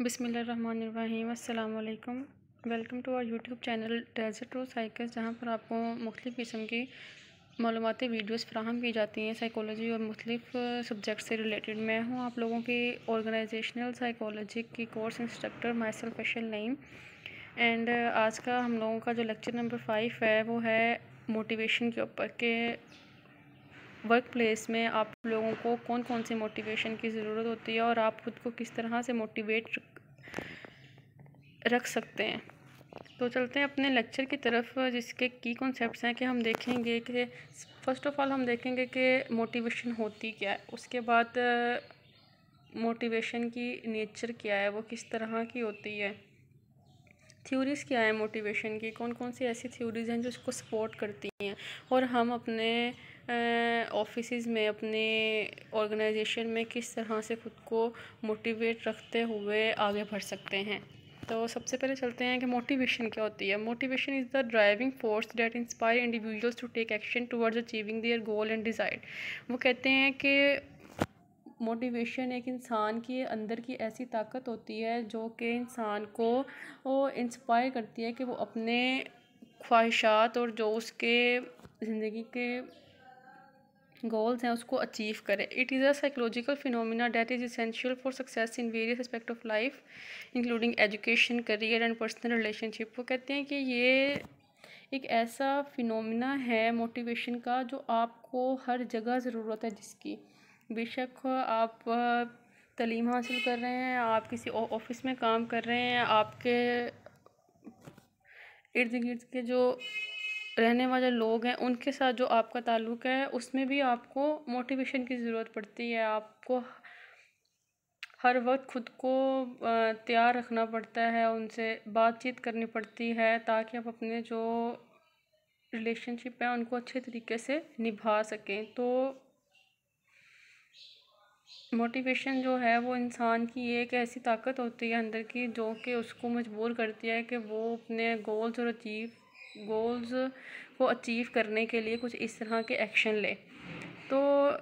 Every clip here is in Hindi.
बिसमीम् अल्लाम welcome to our YouTube channel desert to साइकस जहाँ पर आपको मुख्तलिफ़ किस्म की मालूमती वीडियोज़ फ्राहम की जाती हैं साइकोलॉजी और मुख्तफ सब्जेक्ट से रिलेटेड मैं हूँ आप लोगों की ऑर्गेनाइजेशनल साइकोलॉजी की course instructor myself Faisal Naeem and आज का हम लोगों का जो लेक्चर नंबर फाइव है वो है मोटिवेशन के ऊपर के वर्क प्लेस में आप लोगों को कौन कौन से मोटिवेशन की ज़रूरत होती है और आप ख़ुद को किस तरह से मोटिवेट रख सकते हैं तो चलते हैं अपने लेक्चर की तरफ जिसके की कॉन्सेप्ट हैं कि हम देखेंगे कि फ़र्स्ट ऑफ़ ऑल हम देखेंगे कि मोटिवेशन होती क्या है उसके बाद मोटिवेशन की नेचर क्या है वो किस तरह की होती है थ्योरीज़ क्या है मोटिवेशन की कौन कौन सी ऐसी थ्योरीज़ हैं जो इसको सपोर्ट करती हैं और हम अपने ऑफ़िसज़ में अपने ऑर्गेनाइजेशन में किस तरह से ख़ुद को मोटिवेट रखते हुए आगे बढ़ सकते हैं तो सबसे पहले चलते हैं कि मोटिवेशन क्या होती है motivation is the driving force that inspire individuals to take action towards achieving their goal and desire वो कहते हैं कि मोटिवेशन एक इंसान के अंदर की ऐसी ताकत होती है जो कि इंसान को वो इंस्पायर करती है कि वो अपने ख्वाहिशात और जो उसके ज़िंदगी के गोल्स हैं उसको अचीव करें it is a psychological phenomena that is essential for success in various aspect of life including education career and personal relationship वो कहते हैं कि ये एक ऐसा फिनोमिना है मोटिवेशन का जो आपको हर जगह ज़रूरत है जिसकी बेशक आप तलीम हासिल कर रहे हैं आप किसी ऑफिस में काम कर रहे हैं आपके इर्द गिर्द के जो रहने वाले लोग हैं उनके साथ जो आपका ताल्लुक़ है उसमें भी आपको मोटिवेशन की ज़रूरत पड़ती है आपको हर वक्त खुद को तैयार रखना पड़ता है उनसे बातचीत करनी पड़ती है ताकि आप अपने जो रिलेशनशिप है उनको अच्छे तरीके से निभा सकें तो मोटिवेशन जो है वो इंसान की एक ऐसी ताकत होती है अंदर की जो कि उसको मजबूर करती है कि वो अपने गोल्स और अचीव गोल्स को अचीव करने के लिए कुछ इस तरह के एक्शन ले तो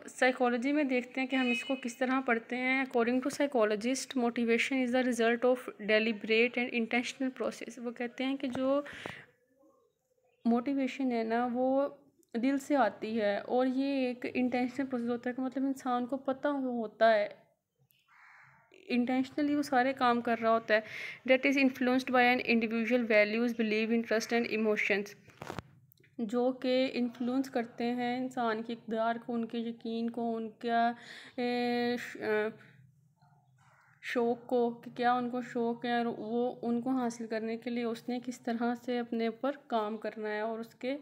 साइकोलॉजी में देखते हैं कि हम इसको किस तरह पढ़ते हैं according to psychologist motivation is the result of deliberate and intentional process वो कहते हैं कि जो मोटिवेशन है ना वो दिल से आती है और ये एक इंटेंशनल प्रोसेस होता है कि मतलब इंसान को पता होता है इंटेंशनली वो सारे काम कर रहा होता है that is influenced by an individual values believe interest and emotions जो कि इन्फ्लुएंस करते हैं इंसान की इकदार को उनके यकीन को उनका शौक़ को कि क्या उनको शौक़ है और वो उनको हासिल करने के लिए उसने किस तरह से अपने ऊपर काम करना है और उसके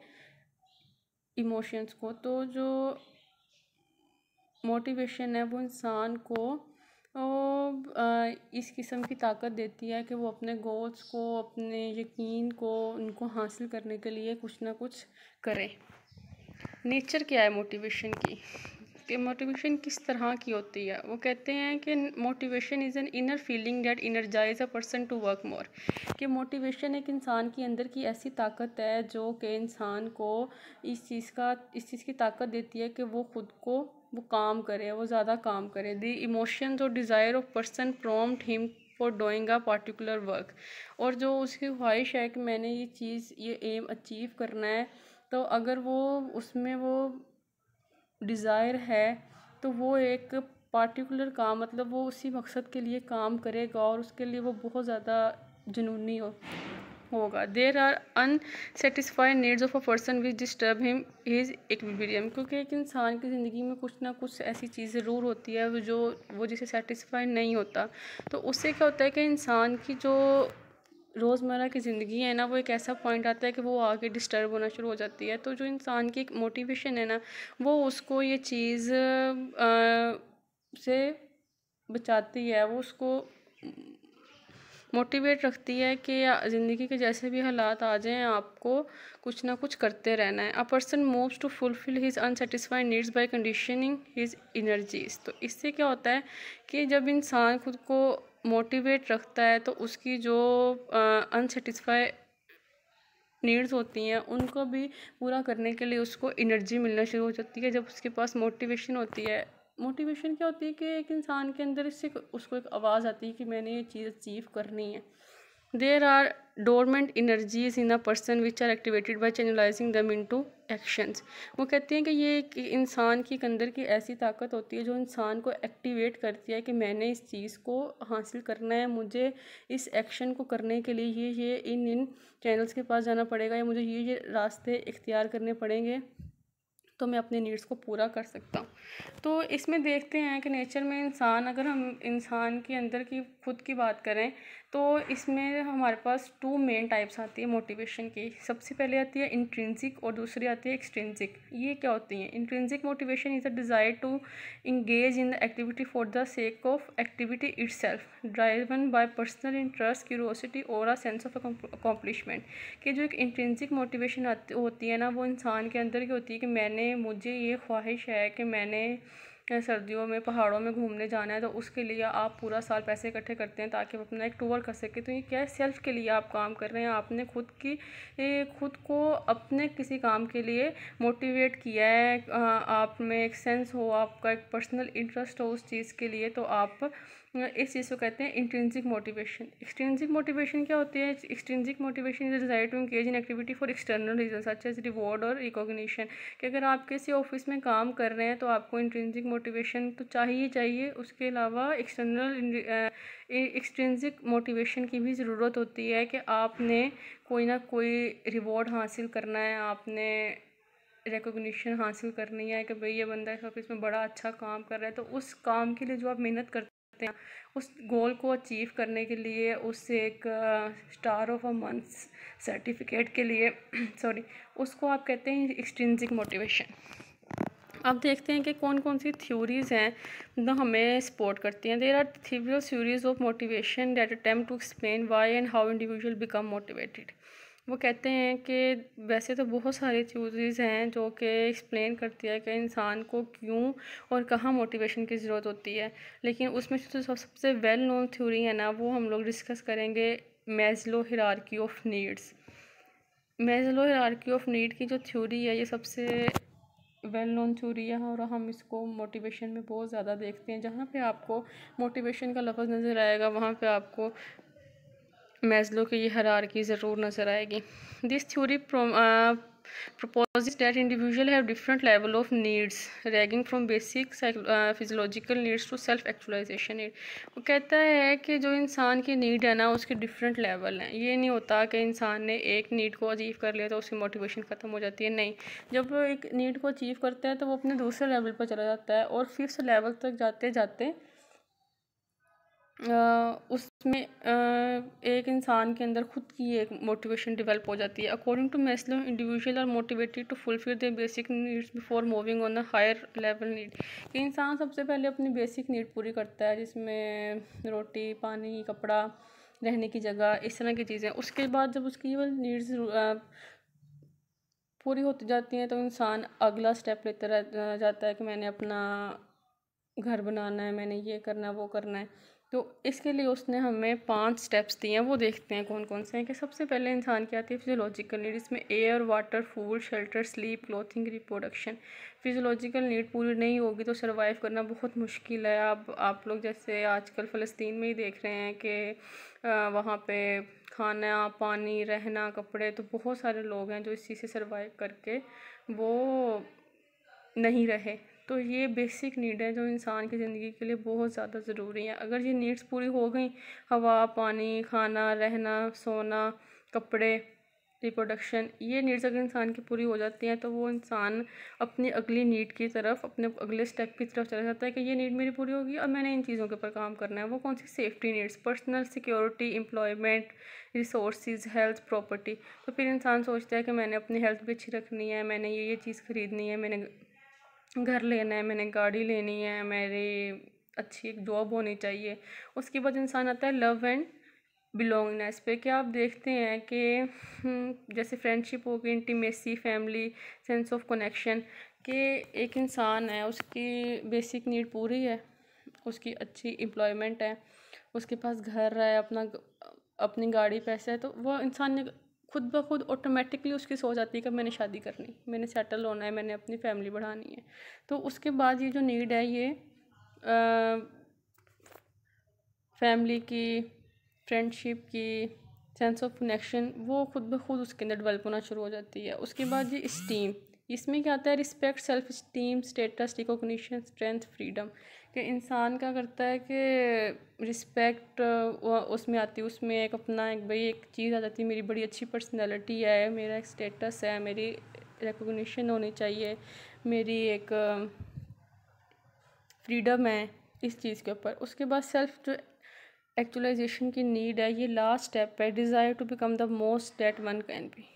इमोशंस को तो जो मोटिवेशन है वो इंसान को तो इस किस्म की ताकत देती है कि वो अपने गोल्स को अपने यकीन को उनको हासिल करने के लिए कुछ ना कुछ करें नेचर क्या है मोटिवेशन की कि मोटिवेशन किस तरह की होती है वो कहते हैं कि motivation is an inner feeling that energise a person to work more कि मोटिवेशन एक इंसान के अंदर की ऐसी ताकत है जो कि इंसान को इस चीज़ का इस चीज़ की ताकत देती है कि वो खुद को वो काम करे वो ज़्यादा काम करे दी इमोशंस और desire of person prompt him for doing a particular work और जो उसकी ख्वाहिश है कि मैंने ये चीज़ ये एम अचीव करना है तो अगर वो उसमें वो डिज़ायर है तो वो एक पार्टिकुलर काम मतलब वो उसी मकसद के लिए काम करेगा और उसके लिए वो बहुत ज़्यादा जुनूनी हो होगा there are unsatisfied needs of a person which disturb him his equilibrium क्योंकि एक इंसान की ज़िंदगी में कुछ ना कुछ ऐसी चीज़ ज़रूर होती है जो वो जिसे सेटिस्फाइड नहीं होता तो उससे क्या होता है कि इंसान की जो रोज़मर्रा की ज़िंदगी है ना वो एक ऐसा पॉइंट आता है कि वो आगे डिस्टर्ब होना शुरू हो जाती है तो जो इंसान की एक मोटिवेशन है ना वो उसको ये चीज़ आ, से बचाती है वो उसको मोटिवेट रखती है कि ज़िंदगी के जैसे भी हालात आ जाएं आपको कुछ ना कुछ करते रहना है a person moves to fulfil his unsatisfied needs by conditioning his energies तो इससे क्या होता है कि जब इंसान खुद को मोटिवेट रखता है तो उसकी जो अनसेटिस्फाइड नीड्स होती हैं उनको भी पूरा करने के लिए उसको एनर्जी मिलना शुरू हो जाती है जब उसके पास मोटिवेशन होती है मोटिवेशन क्या होती है कि एक इंसान के अंदर इससे उसको एक आवाज़ आती है कि मैंने ये चीज़ अचीव करनी है there are dormant energies in a person which are activated by channelising them in to actions वो कहती हैं कि ये एक इंसान के अंदर की ऐसी ताकत होती है जो इंसान को एक्टिवेट करती है कि मैंने इस चीज़ को हासिल करना है मुझे इस एक्शन को करने के लिए ये ये इन इन चैनल्स के पास जाना पड़ेगा या मुझे ये ये रास्ते इख्तियार करने पड़ेंगे तो मैं अपने नीड्स को पूरा कर सकता हूँ तो इसमें देखते हैं कि नेचर में इंसान अगर हम इंसान के अंदर की खुद की बात करें तो इसमें हमारे पास टू मेन टाइप्स आती है मोटिवेशन की सबसे पहले आती है इंट्रेंसिक और दूसरी आती है एक्सट्रेंसिक ये क्या होती है intrinsic motivation is a desire to engage in the activity for the sake of activity itself driven by personal interest curiosity or a sense of accomplishment कि जो एक इंट्रेंसिक मोटिवेशन होती है ना वो इंसान के अंदर की होती है कि मैंने मुझे ये ख्वाहिश है कि मैंने आपने सर्दियों में पहाड़ों में घूमने जाना है तो उसके लिए आप पूरा साल पैसे इकट्ठे करते हैं ताकि आप अपना एक टूर कर सकें तो ये क्या है सेल्फ़ के लिए आप काम कर रहे हैं आपने खुद की खुद को अपने किसी काम के लिए मोटिवेट किया है आप में एक सेंस हो आपका एक पर्सनल इंटरेस्ट हो उस चीज़ के लिए तो आप इस चीज़ को कहते हैं इंटेंसिक मोटिवेशन एक्सट्रेंसिक मोटिवेशन क्या होती है extrinsic motivation is desire to engage in activity for external reason such as reward or recognition कि अगर आप किसी ऑफिस में काम कर रहे हैं तो आपको इंट्रेंसिक मोटिवेशन तो चाहिए चाहिए उसके अलावा एक्सटर्नल एक्सट्रेंसिक मोटिवेशन की भी ज़रूरत होती है कि आपने कोई ना कोई रिवॉर्ड हासिल करना है आपने रिकोगशन हासिल करनी है कि भाई ये बंदा इस ऑफिस में बड़ा अच्छा काम कर रहा है तो उस काम के लिए जो आप मेहनत करते सकते हैं उस गोल को अचीव करने के लिए उससे एक star of a month certificate के लिए सॉरी उसको आप कहते हैं एक्सटेंसिक मोटिवेशन अब देखते हैं कि कौन कौन सी थ्योरीज़ हैं जो हमें सपोर्ट करती हैं there are theories of motivation that attempt to explain why and how individual become motivated वो कहते हैं कि वैसे तो बहुत सारी चीज़ हैं जो कि एक्सप्लेन करती है कि इंसान को क्यों और कहाँ मोटिवेशन की ज़रूरत होती है लेकिन उसमें जो तो सबसे वेल नोन थ्योरी है ना वो हम लोग डिस्कस करेंगे Maslow hierarchy of needs Maslow hierarchy of need की जो थ्योरी है ये सबसे वेल नोन थ्योरी है और हम इसको मोटिवेशन में बहुत ज़्यादा देखते हैं जहाँ पे आपको मोटिवेशन का लफ्ज़ नज़र आएगा वहाँ पे आपको मैजलो की ये की ज़रूर नज़र आएगी this theory propose that individual have different level of needs ranging from basic physiological needs to self self need वो कहता है कि जो इंसान की नीड है ना उसके डिफरेंट लेवल हैं ये नहीं होता कि इंसान ने एक नीड को अचीव कर लिया तो उसकी मोटिवेशन ख़त्म हो जाती है नहीं जब वो एक नीड को अचीव करता है तो वो अपने दूसरे लेवल पर चला जाता है और फिफ्थ लेवल तक जाते जाते उसमें एक इंसान के अंदर ख़ुद की एक मोटिवेशन डेवलप हो जाती है according to Maslow individual are motivated to fulfil the basic needs before moving on a higher level need कि इंसान सबसे पहले अपनी बेसिक नीड पूरी करता है जिसमें रोटी पानी कपड़ा रहने की जगह इस तरह की चीज़ें उसके बाद जब उसकी वो नीड्स पूरी होती जाती हैं तो इंसान अगला स्टेप लेते रह जाता है कि मैंने अपना घर बनाना है मैंने ये करना है वो करना है तो इसके लिए उसने हमें पांच स्टेप्स दिए हैं वो देखते हैं कौन कौन से हैं कि सबसे पहले इंसान की आती है फिजियोलॉजिकल नीड इसमें air water food shelter sleep clothing reproduction physiological need पूरी नहीं होगी तो सर्वाइव करना बहुत मुश्किल है अब आप लोग जैसे आजकल फ़लस्तीन में ही देख रहे हैं कि वहाँ पर खाना पानी रहना कपड़े तो बहुत सारे लोग हैं जो इस चीज़ से सर्वाइव करके वो नहीं रहे तो ये बेसिक नीड है जो इंसान की ज़िंदगी के लिए बहुत ज़्यादा ज़रूरी है अगर ये नीड्स पूरी हो गई हवा पानी खाना रहना सोना कपड़े रिप्रोडक्शन ये नीड्स अगर इंसान की पूरी हो जाती हैं तो वो इंसान अपनी अगली नीड की तरफ अपने अगले स्टेप की तरफ चला जाता है कि ये नीड मेरी पूरी होगी और मैंने इन चीज़ों के ऊपर काम करना है वो कौन सी safety needs personal security employment resources health property तो फिर इंसान सोचता है कि मैंने अपनी हेल्थ भी अच्छी रखनी है मैंने ये ये चीज़ ख़रीदनी है मैंने घर लेना है मैंने गाड़ी लेनी है मेरी अच्छी एक जॉब होनी चाहिए उसके बाद इंसान आता है लव एंड बिलोंगनेस पे क्या आप देखते हैं कि हम्म, जैसे फ्रेंडशिप हो गई intimacy family sense of connection के एक इंसान है उसकी बेसिक नीड पूरी है उसकी अच्छी एम्प्लॉयमेंट है उसके पास घर है अपना अपनी गाड़ी पैसे है तो वह इंसान खुद ब खुद ऑटोमेटिकली उसकी सोच आती है कि मैंने शादी करनी मैंने सेटल होना है मैंने अपनी फैमिली बढ़ानी है तो उसके बाद ये जो नीड है ये फैमिली की फ्रेंडशिप की सेंस ऑफ कनेक्शन वो खुद ब खुद उसके अंदर डेवलप होना शुरू हो जाती है उसके बाद ये स्टीम इसमें क्या आता है respect self esteem status recognition strength freedom कि इंसान क्या करता है कि रिस्पेक्ट उसमें आती है उसमें एक अपना एक भाई एक चीज़ आ जाती है मेरी बड़ी अच्छी पर्सनैलिटी है मेरा एक स्टेटस है मेरी रिकोगनीशन होनी चाहिए मेरी एक फ्रीडम है इस चीज़ के ऊपर उसके बाद सेल्फ जो एक्चुअलाइजेशन की नीड है ये लास्ट स्टेप है desire to become the most that one can be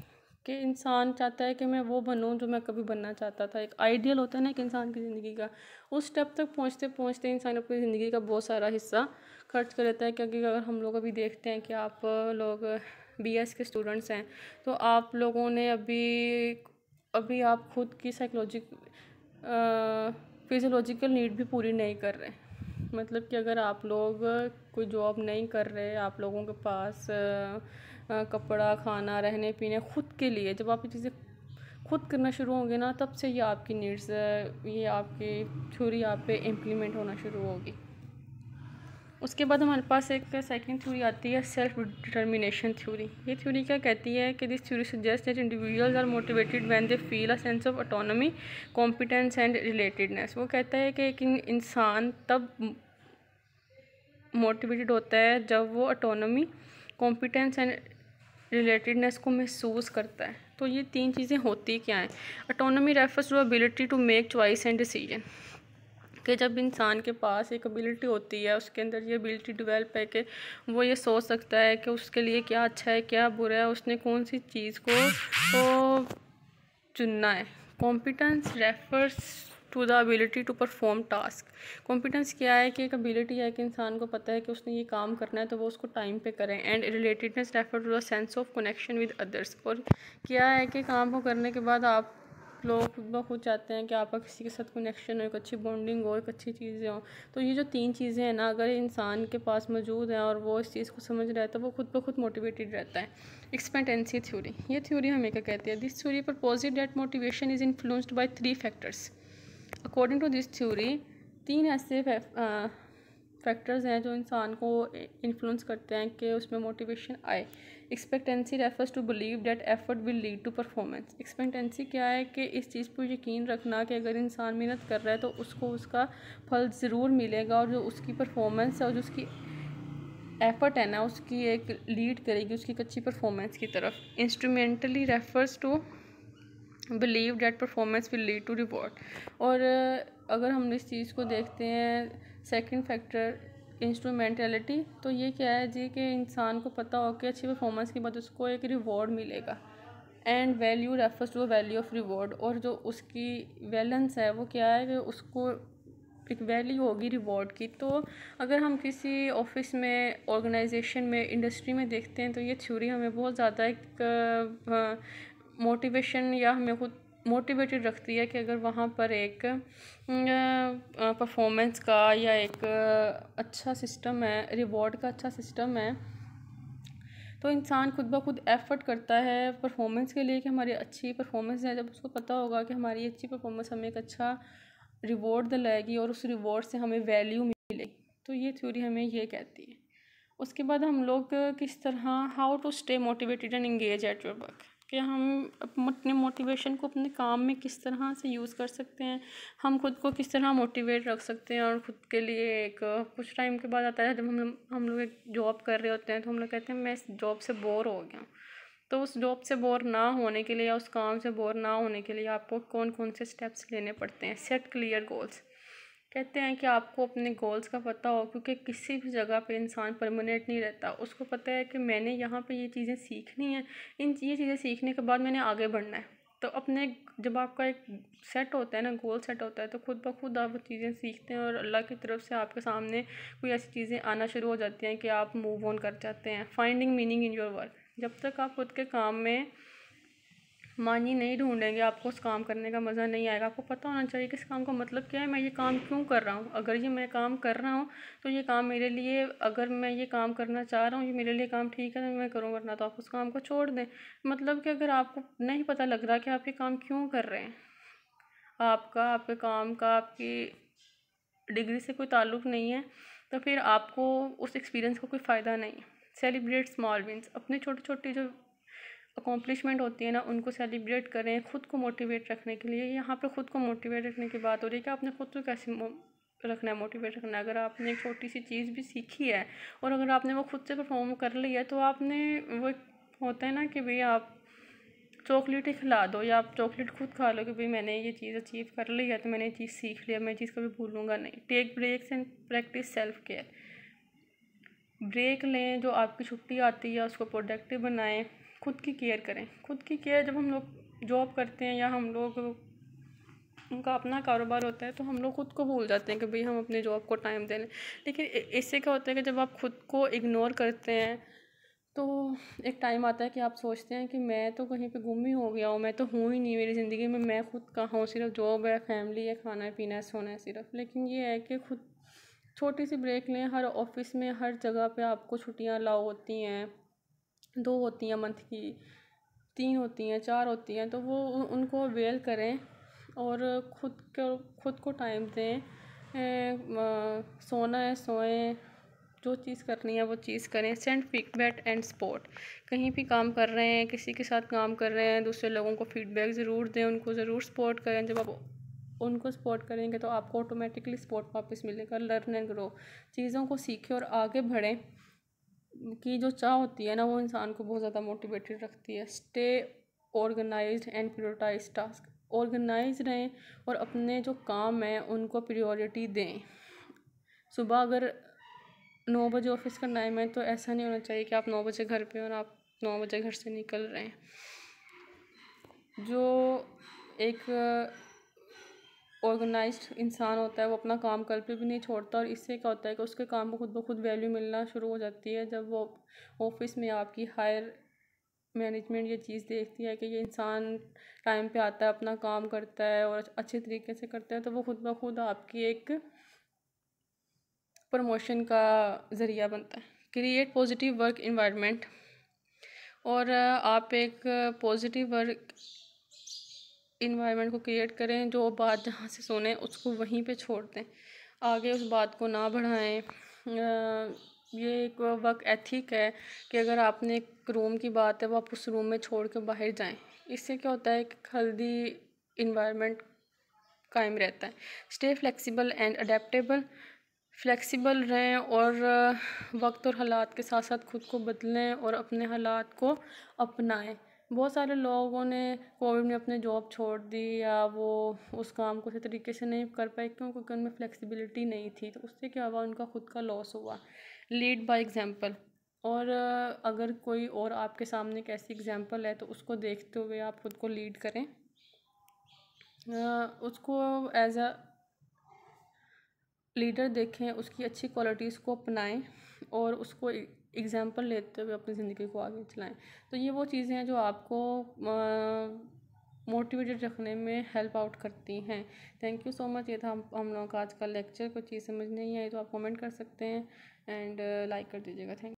कि इंसान चाहता है कि मैं वो बनूँ जो मैं कभी बनना चाहता था एक आइडियल होता है ना एक इंसान की ज़िंदगी का उस स्टेप तक पहुँचते पहुँचते इंसान अपनी ज़िंदगी का बहुत सारा हिस्सा खर्च कर लेता है क्योंकि अगर हम लोग अभी देखते हैं कि आप लोग बी एस के स्टूडेंट्स हैं तो आप लोगों ने अभी अभी आप खुद की साइकोलॉजिक फिज़ियोलॉजिकल नीड भी पूरी नहीं कर रहे मतलब कि अगर आप लोग कोई जॉब नहीं कर रहे आप लोगों के पास कपड़ा खाना रहने पीने ख़ुद के लिए जब आप ये चीज़ें खुद करना शुरू होंगे ना तब से ये आपकी नीड्स ये आपकी थ्योरी आप पे इम्प्लीमेंट होना शुरू होगी उसके बाद हमारे पास एक सेकेंड थ्योरी आती है सेल्फ डिटर्मिनेशन थ्योरी ये थ्योरी क्या कहती है कि this theory suggest that individuals are motivated when they feel a sense of autonomy competence and relatedness वो कहता है कि एक इंसान तब मोटिवेटेड होता है जब वो ऑटोनॉमी कॉम्पिटेंस एंड रिलेटेडनेस को महसूस करता है तो ये तीन चीज़ें होती क्या हैं autonomy refers to ability to make choice and decision कि जब इंसान के पास एक एबिलिटी होती है उसके अंदर ये एबिलिटी डिवेल्प है कि वो ये सोच सकता है कि उसके लिए क्या अच्छा है क्या बुरा है उसने कौन सी चीज़ को तो चुनना है competence refers to the ability to perform task competence क्या है कि एक एबिलिटी है कि इंसान को पता है कि उसने ये काम करना है तो वो उसको टाइम पे करें and relatedness refer to the sense of connection with others और क्या है कि काम को करने के बाद आप लोग खुद ब खुद चाहते हैं कि आपका किसी के साथ कनेक्शन हो एक अच्छी बॉन्डिंग हो एक अच्छी चीज़ें हों तो ये जो तीन चीज़ें हैं ना अगर इंसान के पास मौजूद हैं और वो इस चीज़ को समझ रहा है तो वो खुद ब खुद मोटिवेटेड रहता है एक्सपेंटेंसी थ्योरी ये थ्योरी हमें क्या कहती है दिस थ्योरी पर positive that motivation is influenced by three factors according to this theory तीन ऐसे फैक्टर्स हैं जो इंसान को इन्फ्लुएंस करते हैं कि उसमें मोटिवेशन आए expectancy refers to believe that effort will lead to performance expectancy क्या है कि इस चीज़ पर यकीन रखना कि अगर इंसान मेहनत कर रहा है तो उसको उसका फल ज़रूर मिलेगा और जो उसकी परफॉर्मेंस है और जो उसकी एफर्ट है ना उसकी एक लीड करेगी उसकी अच्छी परफॉर्मेंस की तरफ instrumentality refers to believe that performance will lead to reward और अगर हम इस चीज़ को देखते हैं सेकंड फैक्टर इंस्ट्रूमेंटलिटी तो ये क्या है जी कि इंसान को पता हो कि अच्छी परफॉर्मेंस के बाद उसको एक रिवॉर्ड मिलेगा and value refers to value of reward और जो उसकी वैलेंस है वो क्या है कि उसको एक वैल्यू होगी रिवॉर्ड की तो अगर हम किसी ऑफिस में ऑर्गेनाइजेशन में इंडस्ट्री में देखते हैं तो ये थ्योरी हमें बहुत ज़्यादा एक मोटिवेशन या हमें खुद मोटिवेटेड रखती है कि अगर वहाँ पर एक परफॉर्मेंस का या एक अच्छा सिस्टम है रिवॉर्ड का अच्छा सिस्टम है तो इंसान खुद ब खुद एफ़र्ट करता है परफॉर्मेंस के लिए कि हमारी अच्छी परफॉर्मेंस है जब उसको पता होगा कि हमारी अच्छी परफॉर्मेंस हमें एक अच्छा रिवॉर्ड दिलाएगी और उस रिवॉर्ड से हमें वैल्यू मिलेगी तो ये थ्योरी हमें ये कहती है उसके बाद हम लोग किस तरह how to stay motivated and engage at your work कि हम अपने मोटिवेशन को अपने काम में किस तरह से यूज़ कर सकते हैं हम खुद को किस तरह मोटिवेट रख सकते हैं और ख़ुद के लिए एक कुछ टाइम के बाद आता है जब हम हम लोग एक जॉब कर रहे होते हैं तो हम लोग कहते हैं मैं इस जॉब से बोर हो गया तो उस जॉब से बोर ना होने के लिए या उस काम से बोर ना होने के लिए आपको कौन कौन से स्टेप्स लेने पड़ते हैं सेट क्लियर गोल्स कहते हैं कि आपको अपने गोल्स का पता हो क्योंकि किसी भी जगह पे इंसान परमानेंट नहीं रहता उसको पता है कि मैंने यहाँ पे ये चीज़ें सीखनी हैं इन ये चीज़ें सीखने के बाद मैंने आगे बढ़ना है तो अपने जब आपका एक सेट होता है ना गोल सेट होता है तो खुद ब खुद आप चीज़ें सीखते हैं और अल्लाह की तरफ से आपके सामने कोई ऐसी चीज़ें आना शुरू हो जाती हैं कि आप मूव ऑन कर जाते हैं finding meaning in your work जब तक आप खुद के काम में मानी नहीं ढूंढेंगे आपको उस काम करने का मज़ा नहीं आएगा आपको पता होना चाहिए कि इस काम का मतलब क्या है मैं ये काम क्यों कर रहा हूँ अगर ये मैं काम कर रहा हूँ तो ये काम मेरे लिए अगर मैं ये काम करना चाह रहा हूँ ये मेरे लिए काम ठीक है तो मैं करूँ वरना तो आप उस काम को छोड़ दें मतलब कि अगर आपको नहीं पता लग रहा कि आप ये काम क्यों कर रहे हैं आपका आपके काम का आपकी डिग्री से कोई ताल्लुक़ नहीं है तो फिर आपको उस एक्सपीरियंस का कोई फ़ायदा नहीं सेलिब्रेट स्मॉल विंस अपने छोटे छोटे जो अकॉम्पलिशमेंट होती है ना उनको सेलिब्रेट करें ख़ुद को मोटिवेट रखने के लिए यहाँ पर ख़ुद को मोटिवेट रखने की बात हो रही है कि आपने ख़ुद को कैसे रखना है मोटिवेट रखना है अगर आपने एक छोटी सी चीज़ भी सीखी है और अगर आपने वो खुद से परफॉर्म कर लिया है तो आपने वो होता है ना कि भाई आप चॉकलेट ही खिला दो या आप चॉकलेट खुद खा लो कि भाई मैंने ये चीज़ अचीव कर ली है तो मैंने ये चीज़ सीख लिया मैं चीज़ कभी भूलूंगा नहीं take breaks and practice self care break लें जो आपकी छुट्टी आती है उसको प्रोडक्टिव बनाएं खुद की केयर करें खुद की केयर जब हम लोग जॉब करते हैं या हम लोग उनका अपना कारोबार होता है तो हम लोग खुद को भूल जाते हैं कि भाई हम अपने जॉब को टाइम दें लेकिन इससे क्या होता है कि जब आप खुद को इग्नोर करते हैं तो एक टाइम आता है कि आप सोचते हैं कि मैं तो कहीं पे गुम ही हो गया हूँ मैं तो हूँ ही नहीं मेरी ज़िंदगी में मैं खुद कहाँ हूँ सिर्फ जॉब है फैमिली है खाना है पीना है सोना है सिर्फ लेकिन ये है कि खुद छोटी सी ब्रेक लें हर ऑफिस में हर जगह पे आपको छुट्टियाँ अलाउ होती हैं दो होती हैं मंथ की तीन होती हैं चार होती हैं तो वो उनको अवेल करें और ख़ुद को ख़ुद को टाइम दें सोना है सोएं जो चीज़ करनी है वो चीज़ करें सेंड फीडबैक एंड सपोर्ट कहीं भी काम कर रहे हैं किसी के साथ काम कर रहे हैं दूसरे लोगों को फीडबैक ज़रूर दें उनको ज़रूर सपोर्ट करें जब आप उनको सपोर्ट करेंगे तो आपको ऑटोमेटिकली सपोर्ट वापस मिलेगा लर्न एंड ग्रो चीज़ों को सीखें और आगे बढ़ें की जो चाह होती है ना वो इंसान को बहुत ज़्यादा मोटिवेटेड रखती है stay organise and prioritise task organise रहें और अपने जो काम हैं उनको प्रियोरिटी दें सुबह अगर नौ बजे ऑफिस का टाइम है तो ऐसा नहीं होना चाहिए कि आप नौ बजे घर पे और आप नौ बजे घर से निकल रहे हैं जो एक ऑर्गेनाइज इंसान होता है वो अपना काम कल पर भी नहीं छोड़ता और इससे क्या होता है कि उसके काम को खुद ब खुद वैल्यू मिलना शुरू हो जाती है जब वो ऑफिस में आपकी हायर मैनेजमेंट ये चीज़ देखती है कि ये इंसान टाइम पे आता है अपना काम करता है और अच्छे तरीके से करता है तो वो खुद ब खुद आपकी एक प्रमोशन का ज़रिया बनता है क्रिएट पॉजिटिव वर्क इन्वायरमेंट और आप एक पॉजिटिव वर्क इन्वायरमेंट को क्रिएट करें जो बात जहाँ से सुने उसको वहीं पे छोड़ दें आगे उस बात को ना बढ़ाएं ये एक वक्त एथिक है कि अगर आपने एक रूम की बात है वो आप उस रूम में छोड़ के बाहर जाएं इससे क्या होता है कि हेल्दी इन्वायरमेंट कायम रहता है stay flexible and adaptable flexible रहें और वक्त और हालात के साथ साथ खुद को बदलें और अपने हालात को अपनाएं बहुत सारे लोगों ने कोविड में अपने जॉब छोड़ दी या वो उस काम को सही तरीके से नहीं कर पाए क्यों क्योंकि उनमें फ्लेक्सिबिलिटी नहीं थी तो उससे क्या हुआ उनका खुद का लॉस हुआ लीड बाय एग्जांपल और अगर कोई और आपके सामने एक ऐसी एग्जांपल है तो उसको देखते हुए आप खुद को लीड करें उसको एज अ लीडर देखें उसकी अच्छी क्वालिटीज़ को अपनाएं और उसको एग्ज़ाम्पल लेते हुए अपनी ज़िंदगी को आगे चलाएं तो ये वो चीज़ें हैं जो आपको मोटिवेटेड रखने में हेल्प आउट करती हैं थैंक यू सो मच ये था हम हम लोगों का आज का लेक्चर कोई चीज़ समझ नहीं आई तो आप कमेंट कर सकते हैं एंड लाइक uh, like कर दीजिएगा थैंक